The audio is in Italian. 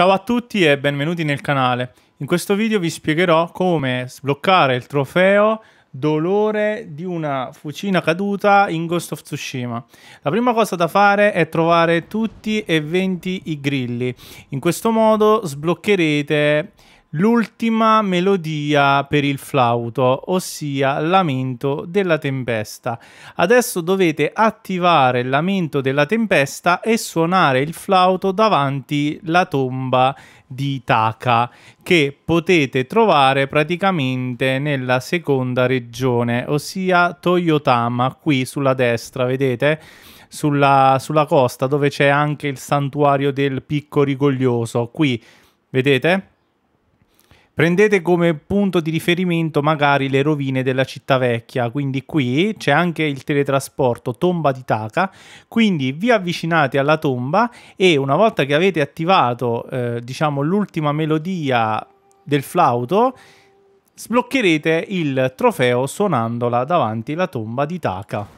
Ciao a tutti e benvenuti nel canale. In questo video vi spiegherò come sbloccare il trofeo dolore di una fucina caduta in Ghost of Tsushima. La prima cosa da fare è trovare tutti e 20 i grilli. In questo modo sbloccherete l'ultima melodia per il flauto, ossia Lamento della tempesta. Adesso dovete attivare Lamento della tempesta e suonare il flauto davanti la tomba di Taka che potete trovare praticamente nella seconda regione, ossia Toyotama, qui sulla destra, vedete? Sulla, sulla costa dove c'è anche il santuario del picco rigoglioso, qui, vedete? Prendete come punto di riferimento magari le rovine della città vecchia, quindi qui c'è anche il teletrasporto tomba di Taka, quindi vi avvicinate alla tomba e una volta che avete attivato eh, diciamo l'ultima melodia del flauto, sbloccherete il trofeo suonandola davanti alla tomba di Taka.